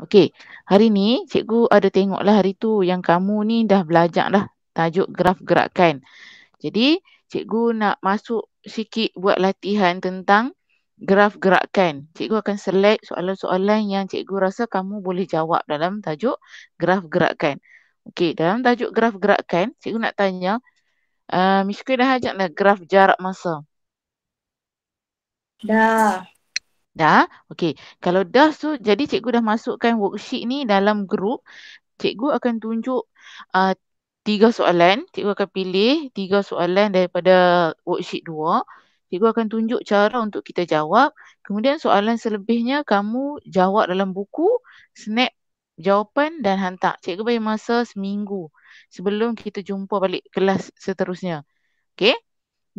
Okey, hari ni cikgu ada tengoklah hari tu yang kamu ni dah belajar lah tajuk graf gerakan. Jadi, cikgu nak masuk sikit buat latihan tentang graf gerakan. Cikgu akan select soalan-soalan yang cikgu rasa kamu boleh jawab dalam tajuk graf gerakan. Okey, dalam tajuk graf gerakan, cikgu nak tanya, uh, Miss Kui dah ajak lah graf jarak masa. Dah. Dah? Okey. Kalau dah tu, jadi cikgu dah masukkan worksheet ni dalam grup. Cikgu akan tunjuk uh, tiga soalan. Cikgu akan pilih tiga soalan daripada worksheet dua. Cikgu akan tunjuk cara untuk kita jawab. Kemudian soalan selebihnya kamu jawab dalam buku, snap jawapan dan hantar. Cikgu bagi masa seminggu sebelum kita jumpa balik kelas seterusnya. Okey?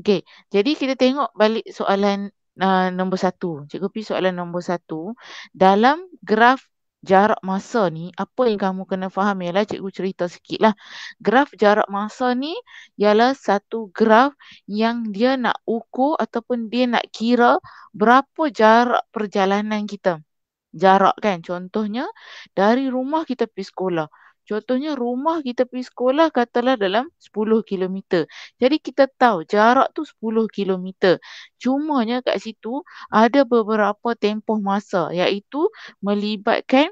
Okey. Jadi kita tengok balik soalan uh, nombor satu. Cikgu pergi soalan nombor satu. Dalam graf jarak masa ni, apa yang kamu kena faham ialah cikgu cerita sikit lah. Graf jarak masa ni ialah satu graf yang dia nak ukur ataupun dia nak kira berapa jarak perjalanan kita. Jarak kan contohnya dari rumah kita pergi sekolah. Contohnya rumah kita pergi sekolah katalah dalam 10 km. Jadi kita tahu jarak tu 10 km. Cumanya kat situ ada beberapa tempoh masa iaitu melibatkan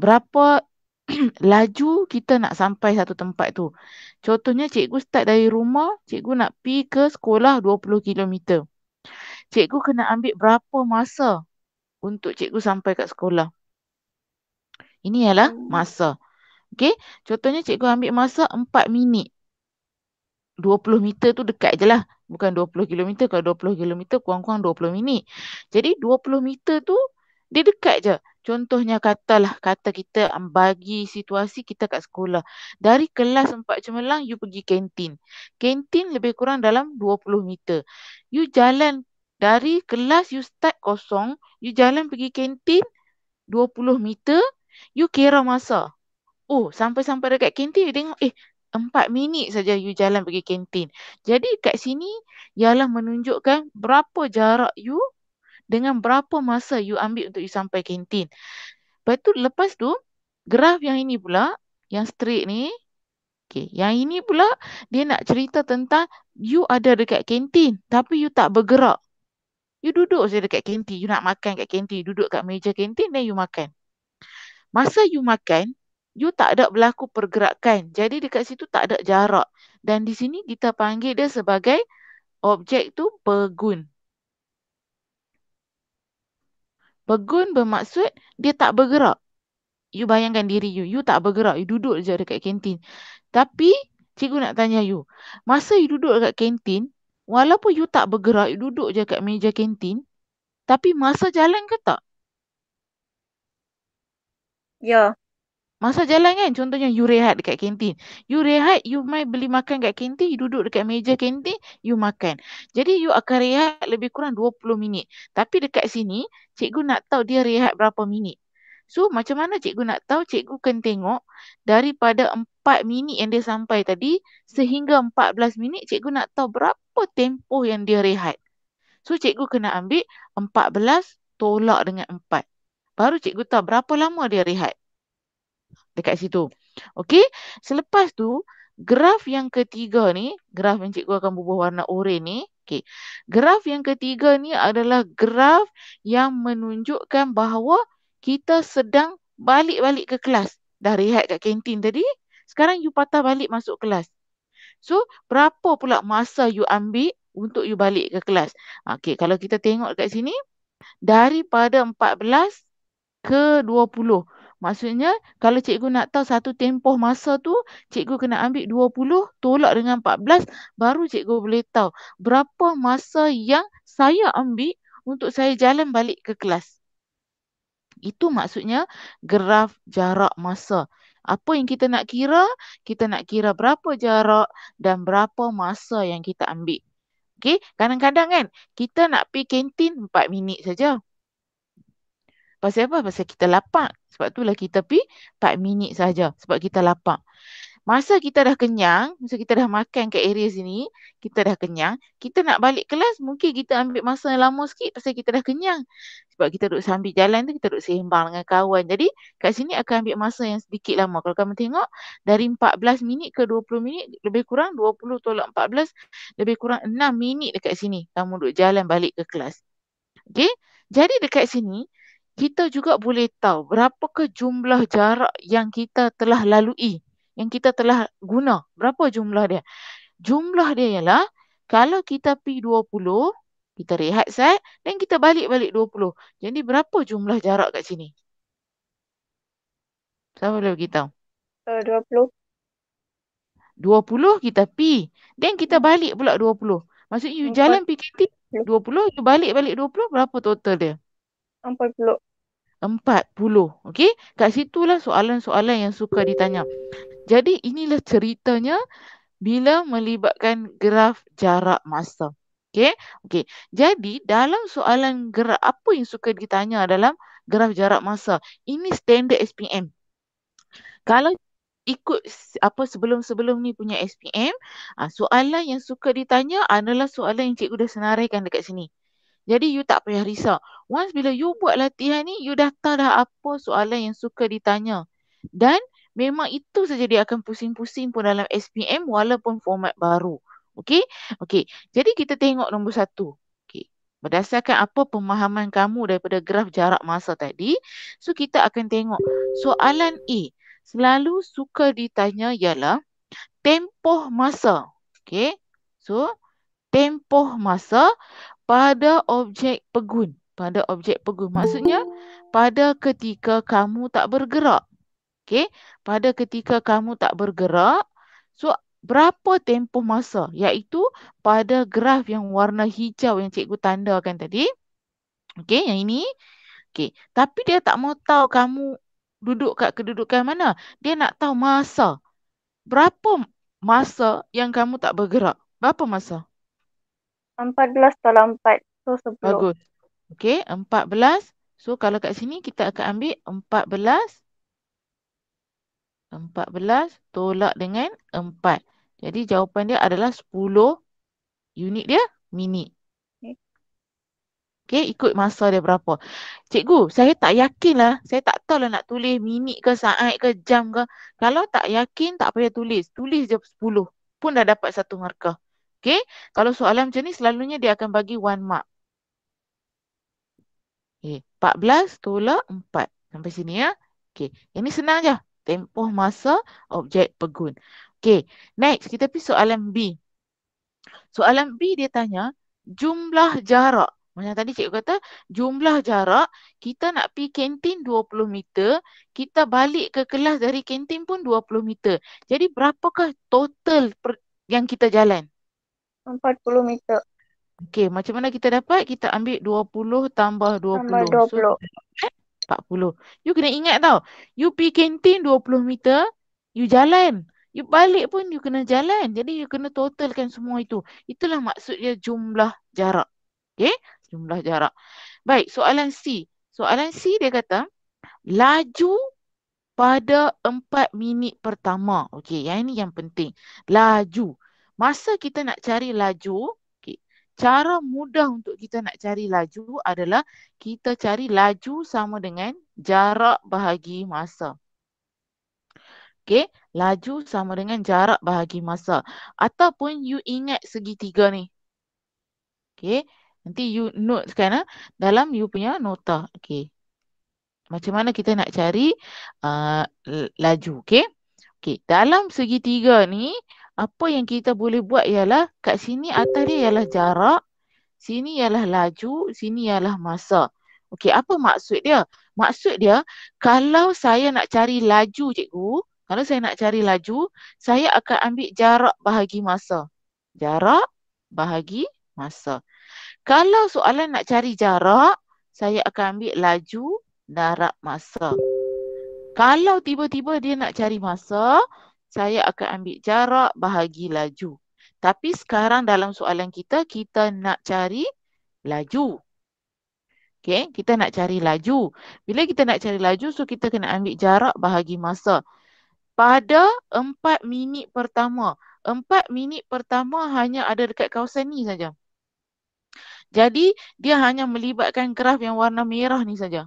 berapa laju kita nak sampai satu tempat tu. Contohnya cikgu start dari rumah, cikgu nak pi ke sekolah 20 km. Cikgu kena ambil berapa masa untuk cikgu sampai kat sekolah? Ini ialah hmm. masa. Hmm. Okay, contohnya cikgu ambil masa 4 minit. 20 meter tu dekat je lah. Bukan 20 kilometer. Kalau 20 kilometer, kurang-kurang 20 minit. Jadi 20 meter tu, dia dekat je. Contohnya katalah, kata kita bagi situasi kita kat sekolah. Dari kelas empat cemerlang, you pergi kantin. Kantin lebih kurang dalam 20 meter. You jalan dari kelas, you start kosong. You jalan pergi kantin 20 meter. You kira masa. Oh, sampai-sampai dekat kantin you tengok eh empat minit saja you jalan pergi kantin. Jadi kat sini ialah menunjukkan berapa jarak you dengan berapa masa you ambil untuk you sampai kantin. Lepas tu lepas tu graf yang ini pula yang straight ni okay, yang ini pula dia nak cerita tentang you ada dekat kantin tapi you tak bergerak. You duduk saja dekat kantin, you nak makan dekat kantin, duduk dekat meja kantin dan you makan. Masa you makan, you tak ada berlaku pergerakan. Jadi dekat situ tak ada jarak. Dan di sini kita panggil dia sebagai objek tu pegun. Pegun bermaksud dia tak bergerak. You bayangkan diri you. You tak bergerak. You duduk je dekat kantin. Tapi cikgu nak tanya you. Masa you duduk dekat kantin, walaupun you tak bergerak, you duduk je dekat meja kantin, tapi masa jalan ke tak? Ya. Yeah. Masa jalan kan contohnya you rehat dekat kantin. You rehat, you mai beli makan dekat kantin, you duduk dekat meja kantin, you makan. Jadi you akan rehat lebih kurang 20 minit. Tapi dekat sini, cikgu nak tahu dia rehat berapa minit. So macam mana cikgu nak tahu? Cikgu kan tengok daripada 4 minit yang dia sampai tadi sehingga 14 minit cikgu nak tahu berapa tempoh yang dia rehat. So cikgu kena ambil 14 tolak dengan 4. Baru cikgu tahu berapa lama dia rehat dekat situ. Okey, selepas tu graf yang ketiga ni, graf yang cikgu akan berubah warna oren ni, okey. Graf yang ketiga ni adalah graf yang menunjukkan bahawa kita sedang balik-balik ke kelas. Dah rehat kat kantin tadi, sekarang you patah balik masuk kelas. So, berapa pula masa you ambil untuk you balik ke kelas? Okey, kalau kita tengok dekat sini, daripada 14 ke 20. Maksudnya kalau cikgu nak tahu satu tempoh masa tu cikgu kena ambil 20 tolak dengan 14 baru cikgu boleh tahu berapa masa yang saya ambil untuk saya jalan balik ke kelas. Itu maksudnya graf jarak masa. Apa yang kita nak kira? Kita nak kira berapa jarak dan berapa masa yang kita ambil. Okey, kadang-kadang kan kita nak pergi kantin 4 minit saja. Pasal apa? Pasal kita lapar. Sebab itulah kita pi 4 minit saja sebab kita lapar. Masa kita dah kenyang, masa kita dah makan kat area sini, kita dah kenyang, kita nak balik kelas mungkin kita ambil masa yang lama sikit pasal kita dah kenyang. Sebab kita duduk sambil jalan tu, kita duduk sembang dengan kawan. Jadi kat sini akan ambil masa yang sedikit lama. Kalau kamu tengok, dari 14 minit ke 20 minit, lebih kurang 20 tolak 14, lebih kurang 6 minit dekat sini. Kamu duduk jalan balik ke kelas. Okay? Jadi dekat sini, kita juga boleh tahu berapakah jumlah jarak yang kita telah lalui, yang kita telah guna. Berapa jumlah dia? Jumlah dia ialah kalau kita pi 20, kita rehat set dan kita balik-balik 20. Jadi berapa jumlah jarak kat sini? Siapa boleh beritahu? Uh, 20. 20 kita pi. Then kita balik pula 20. Maksudnya you 40. jalan PKT 20, you balik-balik 20, berapa total dia? 40. 40. Okey, kat situlah soalan-soalan yang suka ditanya. Jadi inilah ceritanya bila melibatkan graf jarak masa. Okey, okey. Jadi dalam soalan graf apa yang suka ditanya dalam graf jarak masa? Ini standar SPM. Kalau ikut apa sebelum-sebelum ni punya SPM, ah, soalan yang suka ditanya adalah soalan yang cikgu dah senaraikan dekat sini. Jadi you tak payah risau. Once bila you buat latihan ni, you dah tahu dah apa soalan yang suka ditanya. Dan memang itu saja dia akan pusing-pusing pun dalam SPM walaupun format baru. Okay? Okay. Jadi kita tengok nombor satu. Okay. Berdasarkan apa pemahaman kamu daripada graf jarak masa tadi, so kita akan tengok soalan A. Selalu suka ditanya ialah tempoh masa. Okay? So, tempoh masa pada objek pegun. Pada objek pegun. Maksudnya pada ketika kamu tak bergerak. Okay. Pada ketika kamu tak bergerak. So berapa tempoh masa? Iaitu pada graf yang warna hijau yang cikgu tandakan tadi. Okay. Yang ini. Okay. Tapi dia tak mau tahu kamu duduk kat kedudukan mana. Dia nak tahu masa. Berapa masa yang kamu tak bergerak? Berapa masa? 14 tolak 4. So 10. Bagus. Okey, 14. So kalau kat sini kita akan ambil 14. 14 tolak dengan 4. Jadi jawapan dia adalah 10 unit dia mini. Okey, ikut masa dia berapa. Cikgu, saya tak yakin lah. Saya tak tahu lah nak tulis minit ke saat ke jam ke. Kalau tak yakin, tak payah tulis. Tulis je 10. Pun dah dapat satu markah. Okay. Kalau soalan macam ni selalunya dia akan bagi one mark. Okay. 14 tolak 4. Sampai sini ya. Okay. Ini senang je. Tempoh masa objek pegun. Okay. Next kita pergi soalan B. Soalan B dia tanya jumlah jarak. Macam tadi cikgu kata jumlah jarak kita nak pi kantin 20 meter. Kita balik ke kelas dari kantin pun 20 meter. Jadi berapakah total yang kita jalan? 40 meter. Okey, macam mana kita dapat? Kita ambil 20 tambah 20. Tambah 20. So, 40. Eh, you kena ingat tau. You pergi kantin 20 meter, you jalan. You balik pun you kena jalan. Jadi you kena totalkan semua itu. Itulah maksudnya jumlah jarak. Okay, jumlah jarak. Baik, soalan C. Soalan C dia kata, laju pada 4 minit pertama. Okay, yang ini yang penting. Laju. Masa kita nak cari laju, okay, cara mudah untuk kita nak cari laju adalah kita cari laju sama dengan jarak bahagi masa. Okay, laju sama dengan jarak bahagi masa. Ataupun you ingat segitiga ni. Okay, nanti you note sekarang eh, dalam you punya nota. Okay, macam mana kita nak cari uh, laju, okay? Okay, dalam segitiga ni, apa yang kita boleh buat ialah kat sini atas dia ialah jarak, sini ialah laju, sini ialah masa. Okey, apa maksud dia? Maksud dia kalau saya nak cari laju cikgu, kalau saya nak cari laju, saya akan ambil jarak bahagi masa. Jarak bahagi masa. Kalau soalan nak cari jarak, saya akan ambil laju darab masa. Kalau tiba-tiba dia nak cari masa, saya akan ambil jarak bahagi laju. Tapi sekarang dalam soalan kita, kita nak cari laju. Okay, kita nak cari laju. Bila kita nak cari laju, so kita kena ambil jarak bahagi masa. Pada empat minit pertama. empat minit pertama hanya ada dekat kawasan ni saja. Jadi, dia hanya melibatkan graf yang warna merah ni saja.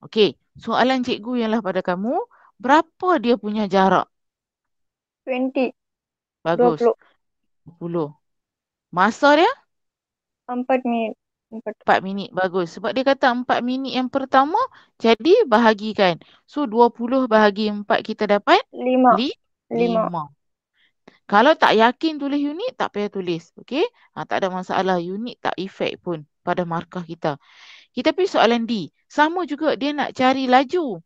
Okay, soalan cikgu ialah pada kamu berapa dia punya jarak? 20. Bagus. 20. 20. Masa dia? 4 minit. 4. 4 minit. Bagus. Sebab dia kata 4 minit yang pertama, jadi bahagikan. So 20 bahagi 4 kita dapat? 5. 5. 5. Kalau tak yakin tulis unit, tak payah tulis. Okay? Ha, ah, tak ada masalah. Unit tak efek pun pada markah kita. Kita pergi soalan D. Sama juga dia nak cari laju.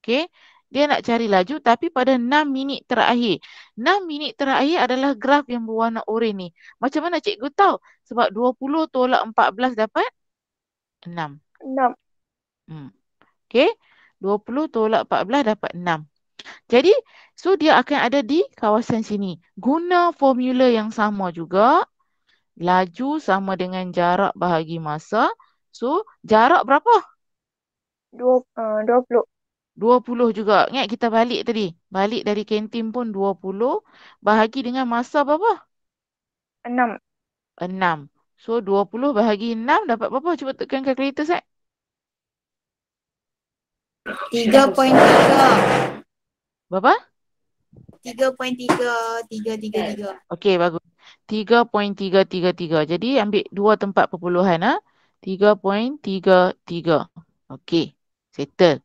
Okay? dia nak cari laju tapi pada 6 minit terakhir. 6 minit terakhir adalah graf yang berwarna oranye ni. Macam mana cikgu tahu? Sebab 20 tolak 14 dapat 6. 6. Hmm. Okay. 20 tolak 14 dapat 6. Jadi, so dia akan ada di kawasan sini. Guna formula yang sama juga. Laju sama dengan jarak bahagi masa. So, jarak berapa? 20. 20 juga. Ingat kita balik tadi. Balik dari kantin pun 20. Bahagi dengan masa berapa? 6. 6. So 20 bahagi 6 dapat berapa? Cuba tekan kalkulator set. 3.3. Berapa? 3.3333. Okay bagus. 3.333. Jadi ambil dua tempat perpuluhan ah. 3.33. Okay, Settle.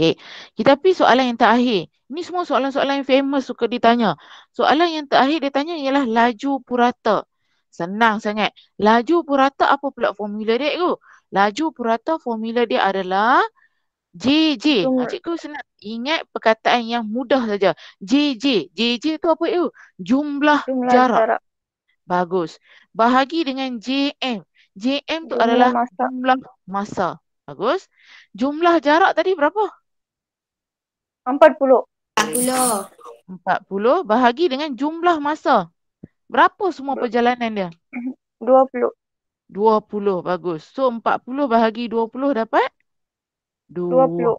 Okay. Tetapi soalan yang terakhir. Ini semua soalan-soalan yang famous suka ditanya. Soalan yang terakhir dia tanya ialah laju purata. Senang sangat. Laju purata apa pula formula dia tu? Laju purata formula dia adalah JJ. Ah, cikgu senang ingat perkataan yang mudah saja. JJ. JJ tu apa tu? Jumlah, Jumlah jarak. jarak. Bagus. Bahagi dengan JM. JM tu jumlah adalah masa. jumlah masa. Bagus. Jumlah jarak tadi berapa? Empat puluh. Empat puluh bahagi dengan jumlah masa. Berapa semua perjalanan dia? Dua puluh. Dua puluh, bagus. So, empat puluh bahagi dua puluh dapat? Dua puluh.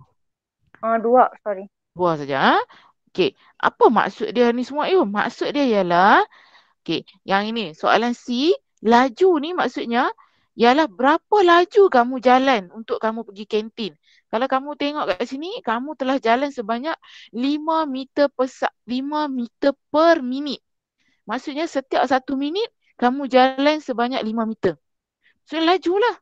Dua, ah, sorry. Dua saja. Ha? Okey, apa maksud dia ni semua? Eh, maksud dia ialah, okey, yang ini soalan C, laju ni maksudnya, ialah berapa laju kamu jalan untuk kamu pergi kantin. Kalau kamu tengok kat sini, kamu telah jalan sebanyak 5 meter per, 5 meter per minit. Maksudnya setiap satu minit, kamu jalan sebanyak 5 meter. So, lajulah.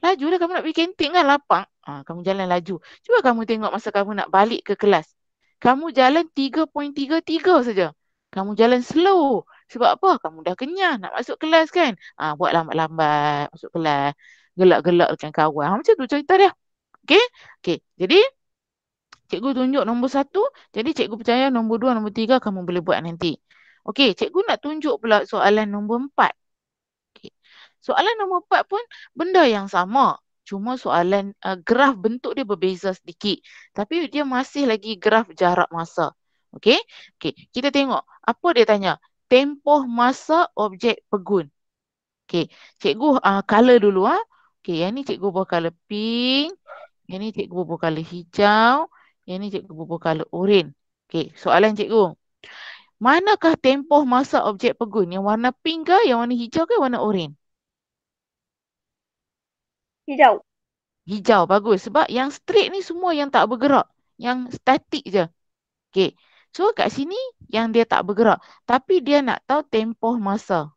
Lajulah kamu nak pergi kantin kan lapang. Ha, kamu jalan laju. Cuba kamu tengok masa kamu nak balik ke kelas. Kamu jalan 3.33 saja. Kamu jalan slow. Sebab apa? Kamu dah kenyang nak masuk kelas kan? Ha, buat lambat-lambat masuk kelas. Gelak-gelak dengan kawan. Ha, macam tu cerita dia. Okay? Okay. Jadi, cikgu tunjuk nombor satu. Jadi, cikgu percaya nombor dua, nombor tiga kamu boleh buat nanti. Okay. Cikgu nak tunjuk pula soalan nombor empat. Okay. Soalan nombor empat pun benda yang sama. Cuma soalan uh, ah, graf bentuk dia berbeza sedikit. Tapi dia masih lagi graf jarak masa. Okay? Okay. Kita tengok. Apa dia tanya? tempoh masa objek pegun. Okey, cikgu uh, ah, color dulu ah. Okey, yang ni cikgu buah color pink, yang ni cikgu buah color hijau, yang ni cikgu buah color oren. Okey, soalan cikgu. Manakah tempoh masa objek pegun? Yang warna pink ke, yang warna hijau ke, warna oren? Hijau. Hijau, bagus. Sebab yang straight ni semua yang tak bergerak. Yang statik je. Okey. So kat sini yang dia tak bergerak. Tapi dia nak tahu tempoh masa.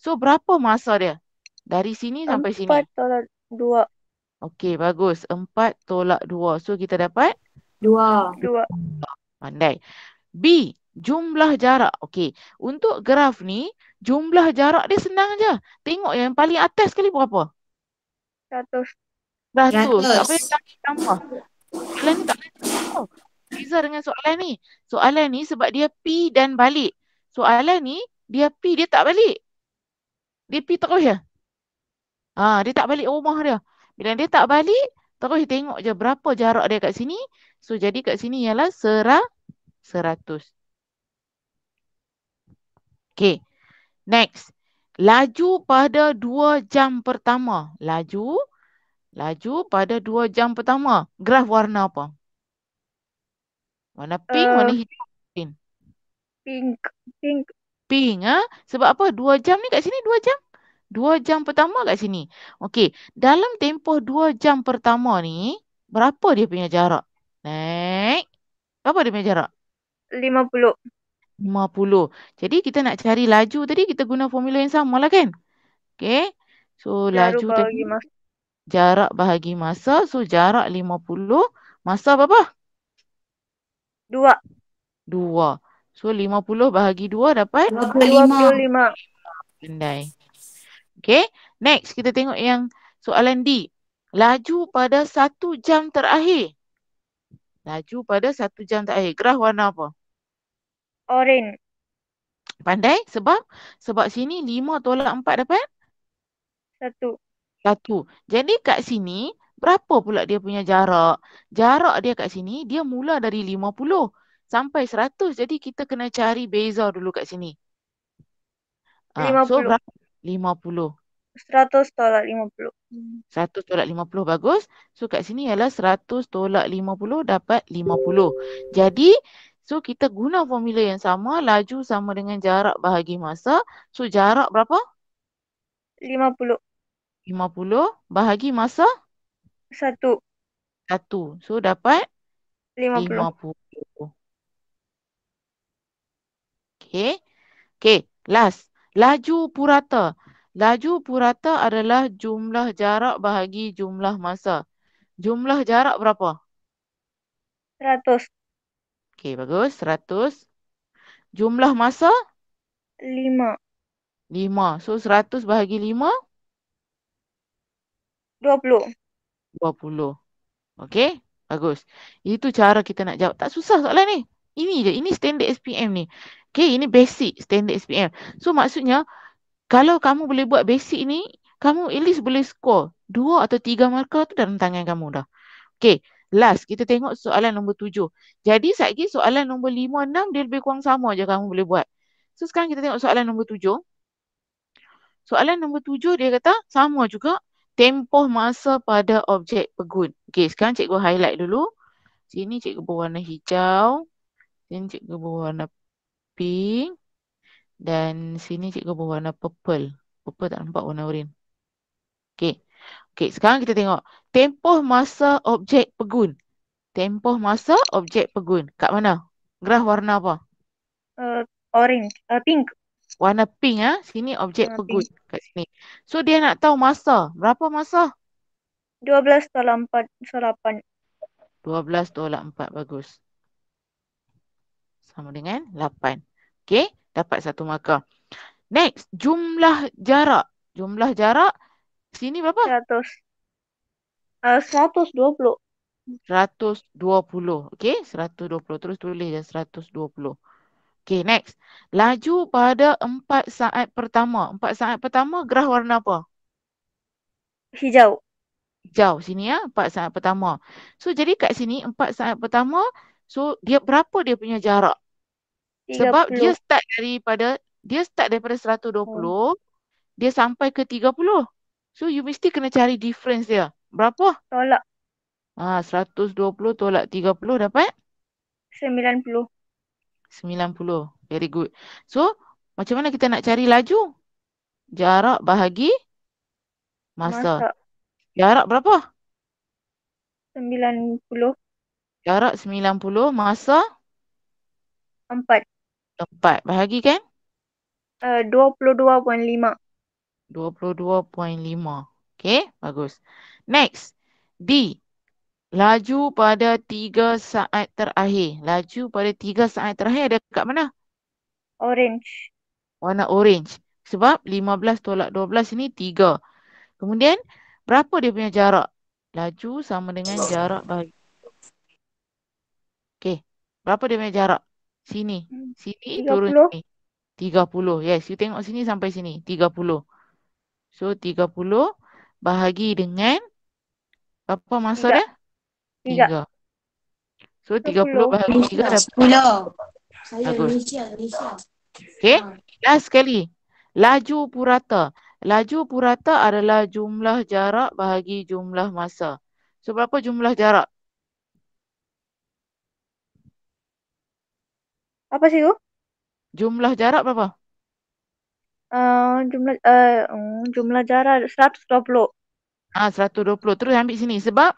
So berapa masa dia? Dari sini sampai sini. Empat tolak dua. Okay bagus. Empat tolak dua. So kita dapat? Dua. Dua. Pandai. B. Jumlah jarak. Okay Untuk graf ni jumlah jarak dia senang je. Tengok yang paling atas sekali berapa? Satu. Seratus. Seratus. Apa yang tak tambah? Kalian tak boleh tambah. Beza dengan soalan ni. Soalan ni sebab dia pi dan balik. Soalan ni dia pi dia tak balik. Dia pi terus ya. Ha, dia tak balik rumah dia. Bila dia tak balik, terus tengok je berapa jarak dia kat sini. So jadi kat sini ialah serah seratus. Okay. Next. Laju pada dua jam pertama. Laju. Laju pada dua jam pertama. Graf warna apa? Warna pink, uh, warna eh. hijau, pink. Pink. Pink. Pink, ha? Sebab apa? Dua jam ni kat sini, dua jam. Dua jam pertama kat sini. Okey. Dalam tempoh dua jam pertama ni, berapa dia punya jarak? Naik. Berapa dia punya jarak? Lima puluh. Lima puluh. Jadi kita nak cari laju tadi, kita guna formula yang sama lah kan? Okey. So, jarak laju tadi. Jarak bahagi masa. So, jarak lima puluh Masa berapa? Dua. Dua. So, lima puluh bahagi dua dapat? Dua puluh lima. Pandai. Okay. Next, kita tengok yang soalan D. Laju pada satu jam terakhir. Laju pada satu jam terakhir. Graf warna apa? Orange. Pandai? Sebab? Sebab sini lima tolak empat dapat? Satu. Satu. Jadi kat sini berapa pula dia punya jarak? Jarak dia kat sini, dia mula dari 50 sampai 100. Jadi kita kena cari beza dulu kat sini. 50. Uh, ah, so berapa? 50. 100 tolak 50. 100 tolak 50 bagus. So kat sini ialah 100 tolak 50 dapat 50. Jadi so kita guna formula yang sama. Laju sama dengan jarak bahagi masa. So jarak berapa? 50. 50 bahagi masa? Satu. Satu. So dapat? Lima puluh. Okay. Okay. Last. Laju purata. Laju purata adalah jumlah jarak bahagi jumlah masa. Jumlah jarak berapa? Seratus. Okay. Bagus. Seratus. Jumlah masa? Lima. Lima. So seratus bahagi lima? Dua puluh. 20. okay, Bagus. Itu cara kita nak jawab. Tak susah soalan ni. Ini je. Ini standard SPM ni. Okay, ini basic standard SPM. So maksudnya kalau kamu boleh buat basic ni, kamu at least boleh score 2 atau tiga markah tu dalam tangan kamu dah. Okay, last kita tengok soalan nombor tujuh. Jadi satgi soalan nombor lima enam dia lebih kurang sama aja kamu boleh buat. So sekarang kita tengok soalan nombor tujuh. Soalan nombor tujuh dia kata sama juga tempoh masa pada objek pegun. Okey, sekarang cikgu highlight dulu. Sini cikgu berwarna hijau. Sini cikgu berwarna pink. Dan sini cikgu berwarna purple. Purple tak nampak warna oren. Okey. Okey, sekarang kita tengok tempoh masa objek pegun. Tempoh masa objek pegun. Kat mana? Graf warna apa? Uh, orange. Uh, pink warna pink ah ha? sini objek warna kat sini so dia nak tahu masa berapa masa 12 tolak 4 8 12 4 bagus sama dengan 8 Okay, dapat satu markah next jumlah jarak jumlah jarak sini berapa 100 120 120 okey 120 terus tulis je 120 Okay, next. Laju pada empat saat pertama. empat saat pertama gerah warna apa? Hijau. Hijau sini ya, empat saat pertama. So, jadi kat sini empat saat pertama, so dia berapa dia punya jarak? 30. Sebab dia start daripada, dia start daripada 120, hmm. dia sampai ke 30. So, you mesti kena cari difference dia. Berapa? Tolak. Ah, ha, 120 tolak 30 dapat? 90. 90. Very good. So, macam mana kita nak cari laju? Jarak bahagi masa. masa. Jarak berapa? 90. Jarak 90 masa? 4. 4 bahagi kan? Uh, 22.5. 22.5. Okay, bagus. Next. D. Laju pada tiga saat terakhir. Laju pada tiga saat terakhir ada kat mana? Orange. Warna orange. Sebab 15 tolak 12 ni tiga. Kemudian berapa dia punya jarak? Laju sama dengan jarak bagi. Okay, Berapa dia punya jarak? Sini. Hmm, sini 30. turun sini. 30. Yes. You tengok sini sampai sini. 30. So 30 bahagi dengan apa masa 3. dia? Tiga. tiga. So, tiga puluh bahagian tiga. Sepuluh. Saya Malaysia, Malaysia. Okay. Ah. Last sekali. Laju purata. Laju purata adalah jumlah jarak bahagi jumlah masa. So, berapa jumlah jarak? Apa sih, tu? Jumlah jarak berapa? Uh, jumlah uh, mm, jumlah jarak 120. Ah, 120. Terus ambil sini. Sebab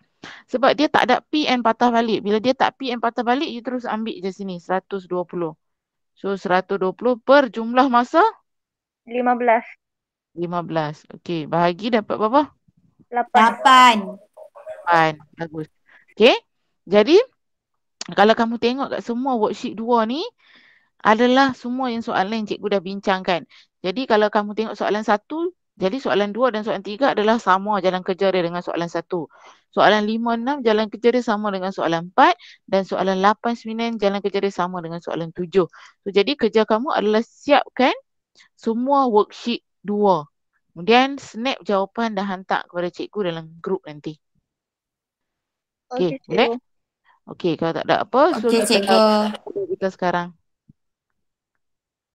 sebab dia tak ada PN patah balik. Bila dia tak PN patah balik, you terus ambil je sini 120. So 120 per jumlah masa? 15. 15. Okay, bahagi dapat berapa? 8. 8. Bagus. Okay. Jadi kalau kamu tengok kat semua worksheet 2 ni adalah semua yang soalan yang cikgu dah bincangkan. Jadi kalau kamu tengok soalan satu jadi soalan dua dan soalan tiga adalah sama jalan kerja dia dengan soalan satu. Soalan lima enam jalan kerja dia sama dengan soalan empat dan soalan lapan sembilan jalan kerja dia sama dengan soalan tujuh. So, jadi kerja kamu adalah siapkan semua worksheet dua. Kemudian snap jawapan dan hantar kepada cikgu dalam grup nanti. Okey, okay, boleh? Okey, kalau tak ada apa, so okay, kita sekarang.